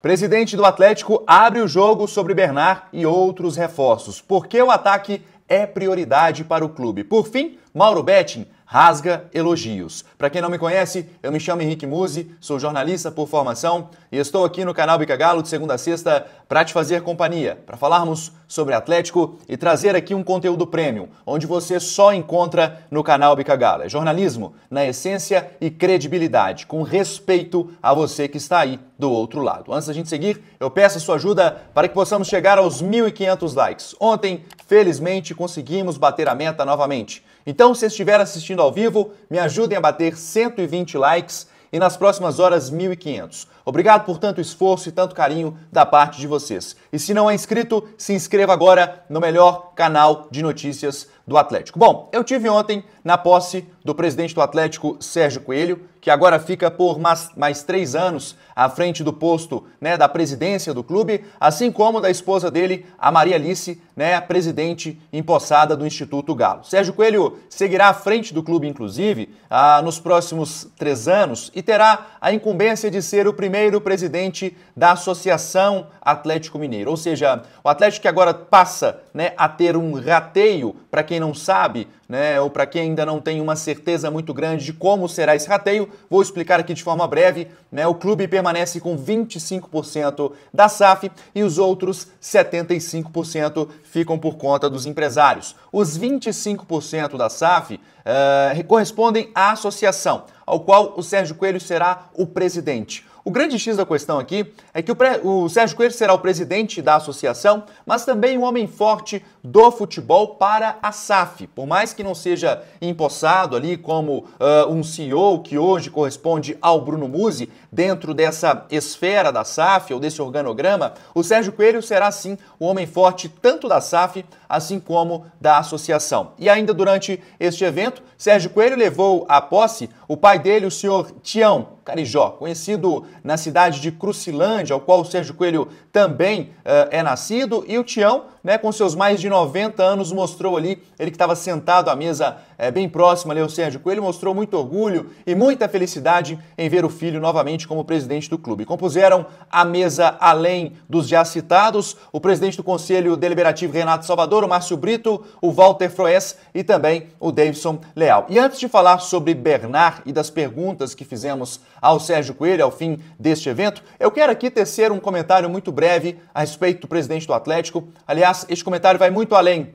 Presidente do Atlético abre o jogo sobre Bernard e outros reforços, porque o ataque é prioridade para o clube. Por fim, Mauro Betting rasga elogios. Para quem não me conhece, eu me chamo Henrique Muzi, sou jornalista por formação e estou aqui no canal Bica Galo de segunda a sexta para te fazer companhia, para falarmos sobre Atlético e trazer aqui um conteúdo premium, onde você só encontra no canal Bica Galo. É jornalismo na essência e credibilidade, com respeito a você que está aí do outro lado. Antes da gente seguir, eu peço a sua ajuda para que possamos chegar aos 1.500 likes. Ontem, felizmente, conseguimos bater a meta novamente. Então, se estiver assistindo ao vivo, me ajudem a bater 120 likes e nas próximas horas 1.500. Obrigado por tanto esforço e tanto carinho da parte de vocês. E se não é inscrito, se inscreva agora no melhor canal de notícias do Atlético. Bom, eu tive ontem na posse do presidente do Atlético, Sérgio Coelho, que agora fica por mais, mais três anos à frente do posto né, da presidência do clube, assim como da esposa dele, a Maria Alice, né, presidente empossada do Instituto Galo. Sérgio Coelho seguirá à frente do clube, inclusive, ah, nos próximos três anos e terá a incumbência de ser o primeiro primeiro presidente da Associação Atlético Mineiro. Ou seja, o Atlético que agora passa né, a ter um rateio, para quem não sabe, né, ou para quem ainda não tem uma certeza muito grande de como será esse rateio, vou explicar aqui de forma breve. Né, o clube permanece com 25% da SAF e os outros 75% ficam por conta dos empresários. Os 25% da SAF uh, eh, correspondem à associação, ao qual o Sérgio Coelho será o presidente. O grande X da questão aqui é que o, o Sérgio Coelho será o presidente da associação, mas também um homem forte do futebol para a SAF. Por mais que não seja empossado ali como uh, um CEO que hoje corresponde ao Bruno Musi, dentro dessa esfera da SAF ou desse organograma, o Sérgio Coelho será sim o um homem forte tanto da SAF assim como da associação. E ainda durante este evento, Sérgio Coelho levou à posse o pai dele, o senhor Tião Carijó, conhecido na cidade de Crucilândia, ao qual o Sérgio Coelho também uh, é nascido, e o Tião, né, com seus mais de 90 anos, mostrou ali, ele que estava sentado à mesa é, bem próximo ali ao Sérgio Coelho, mostrou muito orgulho e muita felicidade em ver o filho novamente como presidente do clube. Compuseram a mesa além dos já citados, o presidente do Conselho Deliberativo Renato Salvador, o Márcio Brito, o Walter Froes e também o Davidson Leal. E antes de falar sobre Bernard e das perguntas que fizemos ao Sérgio Coelho ao fim deste evento. Eu quero aqui tecer um comentário muito breve a respeito do presidente do Atlético. Aliás, este comentário vai muito além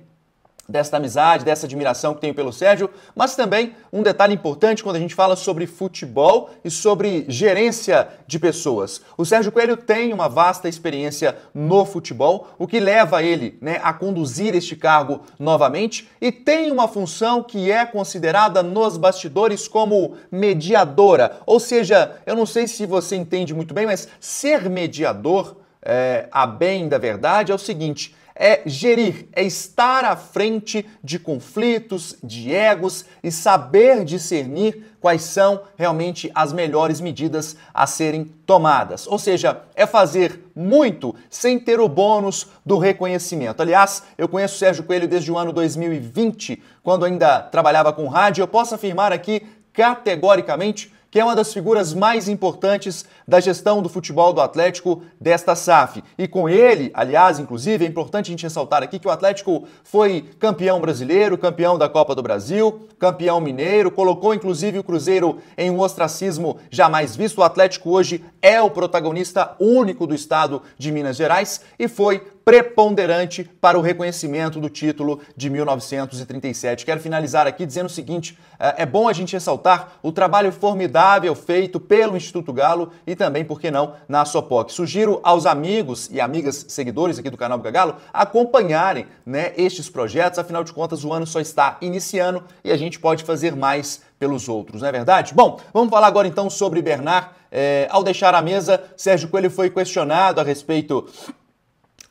desta amizade, dessa admiração que tenho pelo Sérgio, mas também um detalhe importante quando a gente fala sobre futebol e sobre gerência de pessoas. O Sérgio Coelho tem uma vasta experiência no futebol, o que leva ele né, a conduzir este cargo novamente e tem uma função que é considerada nos bastidores como mediadora. Ou seja, eu não sei se você entende muito bem, mas ser mediador, é, a bem da verdade, é o seguinte é gerir, é estar à frente de conflitos, de egos e saber discernir quais são realmente as melhores medidas a serem tomadas. Ou seja, é fazer muito sem ter o bônus do reconhecimento. Aliás, eu conheço o Sérgio Coelho desde o ano 2020, quando ainda trabalhava com rádio, eu posso afirmar aqui categoricamente que é uma das figuras mais importantes da gestão do futebol do Atlético desta SAF. E com ele, aliás, inclusive, é importante a gente ressaltar aqui que o Atlético foi campeão brasileiro, campeão da Copa do Brasil, campeão mineiro, colocou inclusive o Cruzeiro em um ostracismo jamais visto. O Atlético hoje é o protagonista único do estado de Minas Gerais e foi preponderante para o reconhecimento do título de 1937. Quero finalizar aqui dizendo o seguinte: eh, é bom a gente ressaltar o trabalho formidável feito pelo Instituto Galo e também, por que não, na Sopoc. Sugiro aos amigos e amigas seguidores aqui do canal do Galo acompanharem né, estes projetos, afinal de contas, o ano só está iniciando e a gente pode fazer mais pelos outros, não é verdade? Bom, vamos falar agora então sobre Bernard. É, ao deixar a mesa, Sérgio Coelho foi questionado a respeito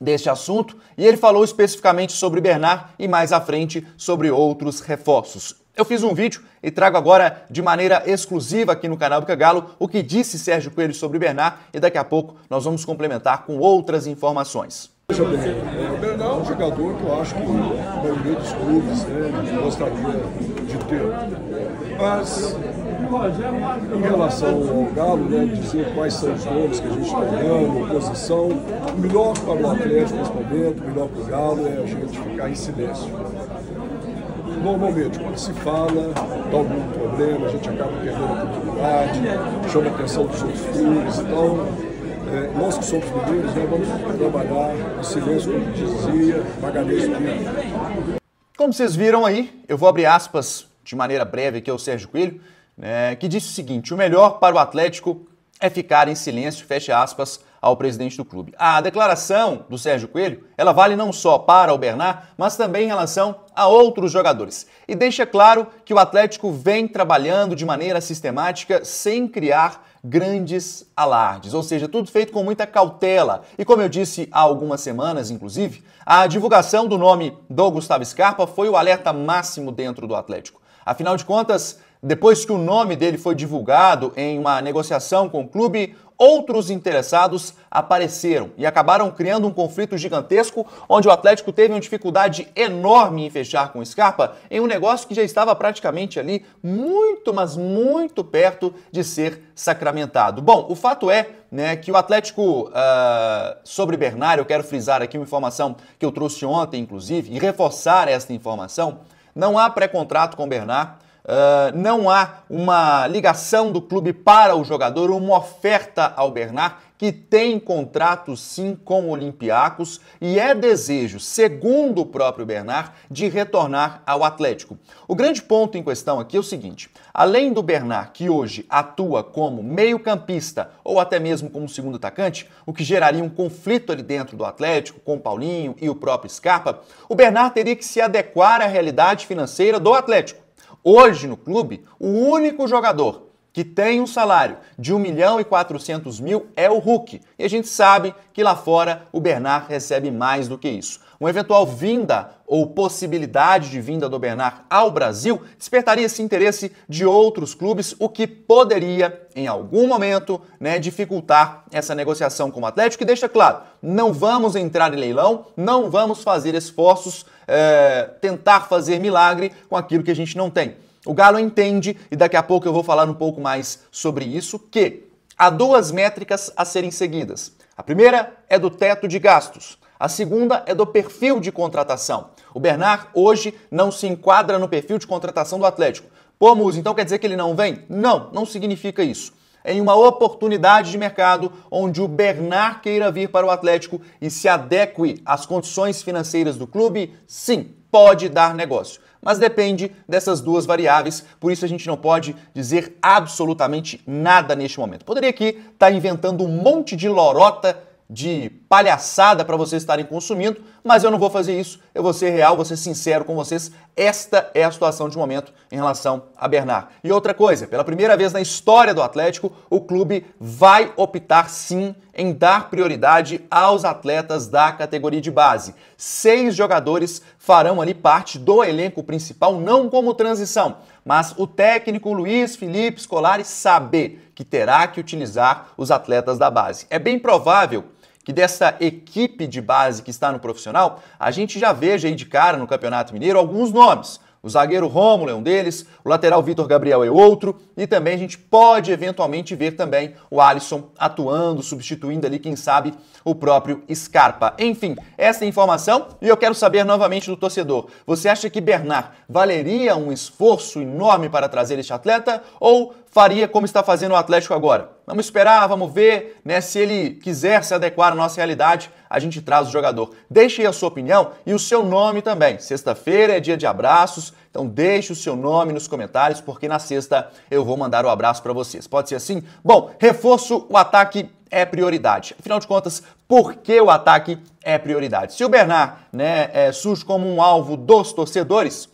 deste assunto e ele falou especificamente sobre Bernard e mais à frente sobre outros reforços. Eu fiz um vídeo e trago agora de maneira exclusiva aqui no canal Bica Galo o que disse Sérgio Coelho sobre Bernard e daqui a pouco nós vamos complementar com outras informações. o Bernard é um jogador que eu acho que a maioria dos clubes né, gostaria de ter. Mas em relação ao Galo, né, dizer quais são os nomes que a gente está olhando, posição, o melhor para o Atlético nesse momento, o melhor para o Galo é a gente ficar em silêncio. Normalmente, quando se fala, dá algum problema, a gente acaba perdendo a oportunidade, chama a atenção dos outros clubes, então é, nós que somos mineiros, né, vamos trabalhar em silêncio, como dizia Magalhães Pinto. Como vocês viram aí, eu vou abrir aspas de maneira breve aqui ao Sérgio Coelho, né, que disse o seguinte: o melhor para o Atlético é ficar em silêncio, fecha aspas, ao presidente do clube. A declaração do Sérgio Coelho, ela vale não só para o Bernard, mas também em relação a outros jogadores. E deixa claro que o Atlético vem trabalhando de maneira sistemática, sem criar grandes alardes, ou seja, tudo feito com muita cautela. E como eu disse há algumas semanas, inclusive, a divulgação do nome do Gustavo Scarpa foi o alerta máximo dentro do Atlético. Afinal de contas, depois que o nome dele foi divulgado em uma negociação com o clube, outros interessados apareceram e acabaram criando um conflito gigantesco, onde o Atlético teve uma dificuldade enorme em fechar com o Scarpa em um negócio que já estava praticamente ali muito, mas muito perto de ser sacramentado. Bom, o fato é né, que o Atlético, uh, sobre Bernardo, eu quero frisar aqui uma informação que eu trouxe ontem, inclusive, e reforçar esta informação. Não há pré-contrato com o Bernard. Uh, não há uma ligação do clube para o jogador, uma oferta ao Bernard, que tem contrato sim com o Olympiacos e é desejo, segundo o próprio Bernard, de retornar ao Atlético. O grande ponto em questão aqui é o seguinte: além do Bernard, que hoje atua como meio-campista ou até mesmo como segundo atacante, o que geraria um conflito ali dentro do Atlético com o Paulinho e o próprio Scarpa, o Bernard teria que se adequar à realidade financeira do Atlético. Hoje no clube, o único jogador que tem um salário de 1 milhão e 400 mil é o Hulk. E a gente sabe que lá fora o Bernard recebe mais do que isso. Uma eventual vinda ou possibilidade de vinda do Bernard ao Brasil despertaria esse interesse de outros clubes, o que poderia, em algum momento, né, dificultar essa negociação com o Atlético. E deixa claro, não vamos entrar em leilão, não vamos fazer esforços, é, tentar fazer milagre com aquilo que a gente não tem. O Galo entende, e daqui a pouco eu vou falar um pouco mais sobre isso, que há duas métricas a serem seguidas. A primeira é do teto de gastos. A segunda é do perfil de contratação. O Bernard hoje não se enquadra no perfil de contratação do Atlético. Pô, Musa, então quer dizer que ele não vem? Não, não significa isso. É em uma oportunidade de mercado onde o Bernard queira vir para o Atlético e se adeque às condições financeiras do clube, sim, pode dar negócio. Mas depende dessas duas variáveis, por isso a gente não pode dizer absolutamente nada neste momento. Poderia aqui estar tá inventando um monte de lorota de palhaçada para vocês estarem consumindo, mas eu não vou fazer isso, eu vou ser real, vou ser sincero com vocês. Esta é a situação de momento em relação a Bernard. E outra coisa, pela primeira vez na história do Atlético, o clube vai optar sim em dar prioridade aos atletas da categoria de base. Seis jogadores farão ali parte do elenco principal, não como transição, mas o técnico Luiz Felipe Scolari sabe que terá que utilizar os atletas da base. É bem provável que dessa equipe de base que está no profissional, a gente já veja aí de cara no Campeonato Mineiro alguns nomes. O zagueiro Rômulo é um deles, o lateral Vitor Gabriel é outro, e também a gente pode eventualmente ver também o Alisson atuando, substituindo ali, quem sabe, o próprio Scarpa. Enfim, essa é a informação e eu quero saber novamente do torcedor. Você acha que Bernard valeria um esforço enorme para trazer este atleta ou faria como está fazendo o Atlético agora. Vamos esperar, vamos ver, né? Se ele quiser se adequar à nossa realidade, a gente traz o jogador. Deixe aí a sua opinião e o seu nome também. Sexta-feira é dia de abraços, então deixe o seu nome nos comentários, porque na sexta eu vou mandar o um abraço para vocês. Pode ser assim? Bom, reforço o ataque é prioridade. Afinal de contas, por que o ataque é prioridade? Se o Bernard né, é, surge como um alvo dos torcedores,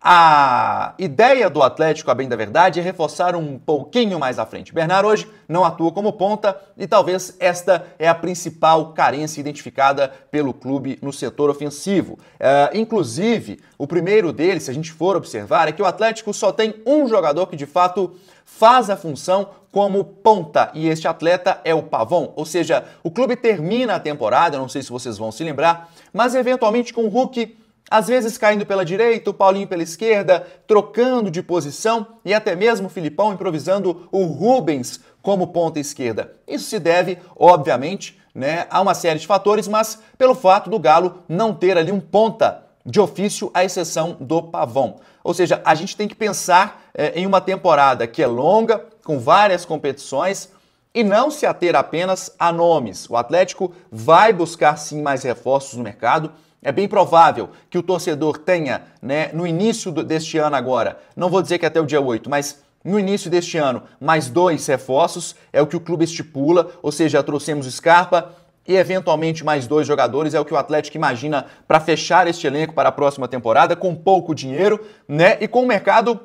a ideia do Atlético, a bem da verdade, é reforçar um pouquinho mais à frente. Bernard hoje não atua como ponta e talvez esta é a principal carência identificada pelo clube no setor ofensivo. É, inclusive, o primeiro deles, se a gente for observar, é que o Atlético só tem um jogador que de fato faz a função como ponta e este atleta é o Pavon, ou seja, o clube termina a temporada, não sei se vocês vão se lembrar, mas eventualmente com o Hulk às vezes caindo pela direita, o Paulinho pela esquerda, trocando de posição e até mesmo o Filipão improvisando o Rubens como ponta esquerda. Isso se deve, obviamente, né, a uma série de fatores, mas pelo fato do Galo não ter ali um ponta de ofício, à exceção do Pavão. Ou seja, a gente tem que pensar é, em uma temporada que é longa, com várias competições, e não se ater apenas a nomes. O Atlético vai buscar sim mais reforços no mercado, é bem provável que o torcedor tenha, né, no início deste ano agora, não vou dizer que até o dia 8, mas no início deste ano, mais dois reforços, é o que o clube estipula, ou seja, trouxemos Scarpa, e eventualmente mais dois jogadores, é o que o Atlético imagina para fechar este elenco para a próxima temporada, com pouco dinheiro, né? E com o mercado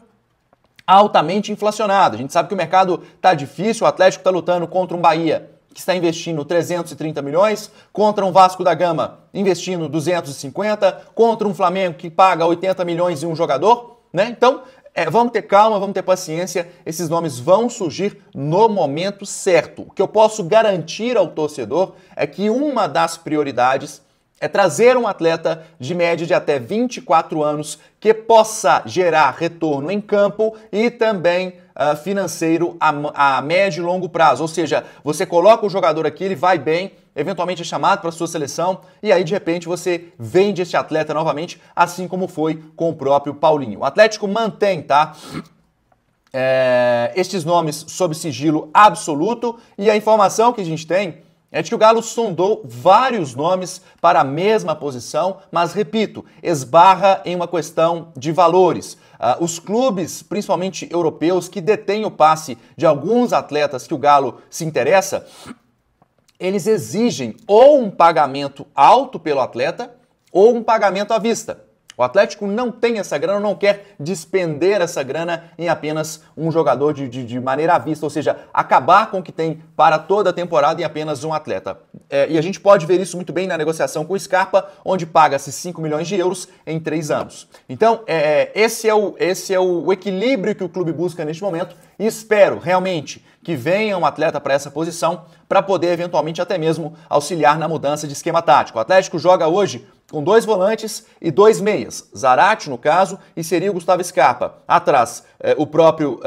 altamente inflacionado. A gente sabe que o mercado está difícil, o Atlético está lutando contra um Bahia que está investindo 330 milhões, contra um Vasco da Gama investindo 250, contra um Flamengo que paga 80 milhões em um jogador, né? Então, é, vamos ter calma, vamos ter paciência, esses nomes vão surgir no momento certo. O que eu posso garantir ao torcedor é que uma das prioridades é trazer um atleta de média de até 24 anos que possa gerar retorno em campo e também uh, financeiro a, a médio e longo prazo. Ou seja, você coloca o jogador aqui, ele vai bem, eventualmente é chamado para sua seleção e aí de repente você vende esse atleta novamente, assim como foi com o próprio Paulinho. O Atlético mantém, tá? É, estes nomes sob sigilo absoluto e a informação que a gente tem é de que o Galo sondou vários nomes para a mesma posição, mas repito, esbarra em uma questão de valores. Uh, os clubes, principalmente europeus, que detêm o passe de alguns atletas que o Galo se interessa, eles exigem ou um pagamento alto pelo atleta ou um pagamento à vista. O Atlético não tem essa grana, não quer despender essa grana em apenas um jogador de, de, de maneira à vista, ou seja, acabar com o que tem para toda a temporada em apenas um atleta. É, e a gente pode ver isso muito bem na negociação com o Scarpa, onde paga-se 5 milhões de euros em 3 anos. Então, é, é, esse, é o, esse é o equilíbrio que o clube busca neste momento e espero realmente que venha um atleta para essa posição para poder eventualmente até mesmo auxiliar na mudança de esquema tático. O Atlético joga hoje com dois volantes e dois meias, Zarate no caso, e seria o Gustavo Scarpa. Atrás, eh, o próprio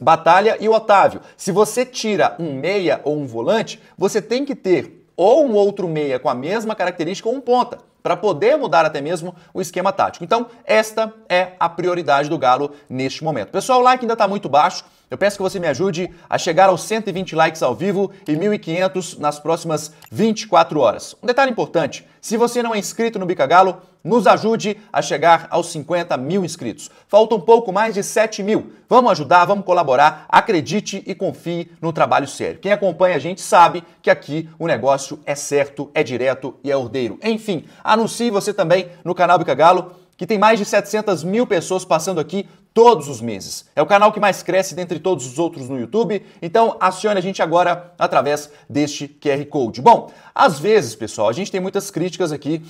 Batalha e o Otávio. Se você tira um meia ou um volante, você tem que ter ou um outro meia com a mesma característica ou um ponta, para poder mudar até mesmo o esquema tático. Então, esta é a prioridade do Galo neste momento. Pessoal, o like ainda está muito baixo, eu peço que você me ajude a chegar aos 120 likes ao vivo e 1.500 nas próximas 24 horas. Um detalhe importante: se você não é inscrito no Bica Galo, nos ajude a chegar aos 50 mil inscritos. Faltam um pouco mais de 7 mil. Vamos ajudar, vamos colaborar, acredite e confie no trabalho sério. Quem acompanha a gente sabe que aqui o negócio é certo, é direto e é ordeiro. Enfim, anuncie você também no canal Bica Galo que tem mais de 700 mil pessoas passando aqui todos os meses. É o canal que mais cresce dentre todos os outros no YouTube, então acione a gente agora através deste QR Code. Bom, às vezes, pessoal, a gente tem muitas críticas aqui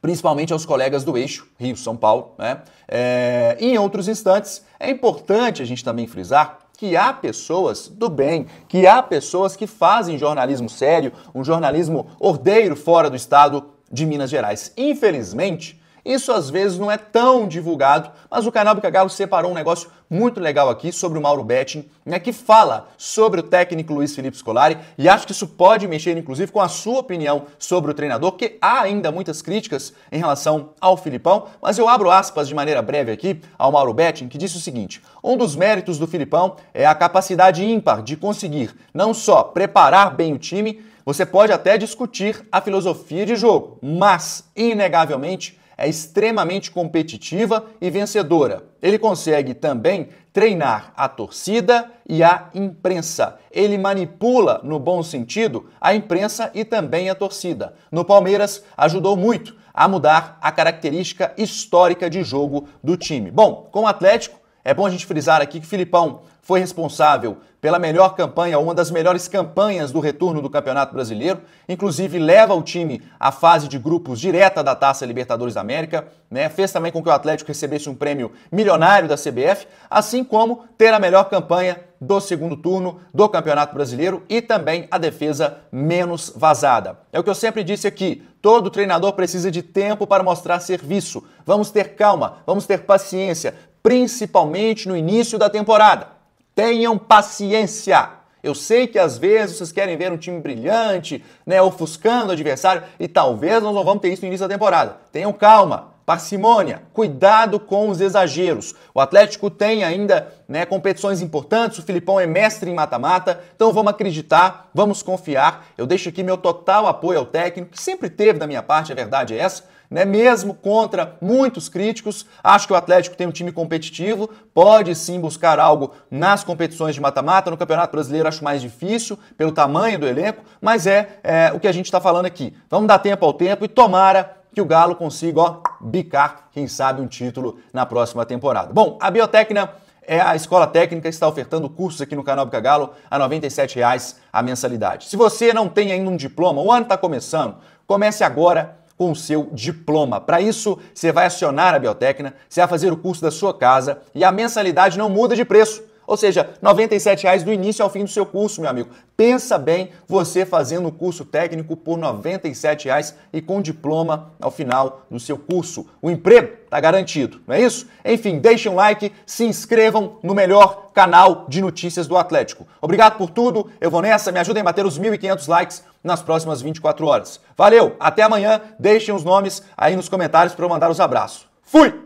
principalmente aos colegas do eixo Rio-São Paulo. Né? É, em outros instantes, é importante a gente também frisar que há pessoas do bem, que há pessoas que fazem jornalismo sério, um jornalismo ordeiro fora do estado de Minas Gerais. Infelizmente, isso às vezes não é tão divulgado, mas o canal Bica Galo separou um negócio muito legal aqui sobre o Mauro Betting, né, que fala sobre o técnico Luiz Felipe Scolari e acho que isso pode mexer inclusive com a sua opinião sobre o treinador, que há ainda muitas críticas em relação ao Filipão, mas eu abro aspas de maneira breve aqui ao Mauro Betting, que disse o seguinte: "Um dos méritos do Filipão é a capacidade ímpar de conseguir não só preparar bem o time, você pode até discutir a filosofia de jogo, mas inegavelmente é extremamente competitiva e vencedora. Ele consegue também treinar a torcida e a imprensa. Ele manipula, no bom sentido, a imprensa e também a torcida. No Palmeiras, ajudou muito a mudar a característica histórica de jogo do time. Bom, com o Atlético é bom a gente frisar aqui que Filipão foi responsável pela melhor campanha, uma das melhores campanhas do retorno do Campeonato Brasileiro, inclusive leva o time à fase de grupos direta da Taça Libertadores da América, né? Fez também com que o Atlético recebesse um prêmio milionário da CBF, assim como ter a melhor campanha do segundo turno do Campeonato Brasileiro e também a defesa menos vazada. É o que eu sempre disse aqui: todo treinador precisa de tempo para mostrar serviço. Vamos ter calma, vamos ter paciência principalmente no início da temporada. Tenham paciência. Eu sei que às vezes vocês querem ver um time brilhante, né, ofuscando o adversário, e talvez nós não vamos ter isso no início da temporada. Tenham calma, parcimônia, cuidado com os exageros. O Atlético tem ainda né, competições importantes, o Filipão é mestre em mata-mata, então vamos acreditar, vamos confiar. Eu deixo aqui meu total apoio ao técnico, que sempre teve da minha parte, a verdade é essa, né? mesmo contra muitos críticos. Acho que o Atlético tem um time competitivo, pode sim buscar algo nas competições de mata-mata. No Campeonato Brasileiro acho mais difícil, pelo tamanho do elenco, mas é, é o que a gente está falando aqui. Vamos dar tempo ao tempo e tomara que o Galo consiga ó, bicar, quem sabe, um título na próxima temporada. Bom, a Biotecna é a escola técnica está ofertando cursos aqui no canal Bica Galo a R$ 97,00 a mensalidade. Se você não tem ainda um diploma, o ano está começando, comece agora com o seu diploma. Para isso, você vai acionar a Biotecna, você vai fazer o curso da sua casa e a mensalidade não muda de preço. Ou seja, R$ reais do início ao fim do seu curso, meu amigo. Pensa bem você fazendo o curso técnico por R$ reais e com diploma ao final do seu curso. O emprego está garantido, não é isso? Enfim, deixem um like, se inscrevam no melhor canal de notícias do Atlético. Obrigado por tudo, eu vou nessa, me ajudem a bater os 1.500 likes nas próximas 24 horas. Valeu, até amanhã, deixem os nomes aí nos comentários para eu mandar os abraços. Fui!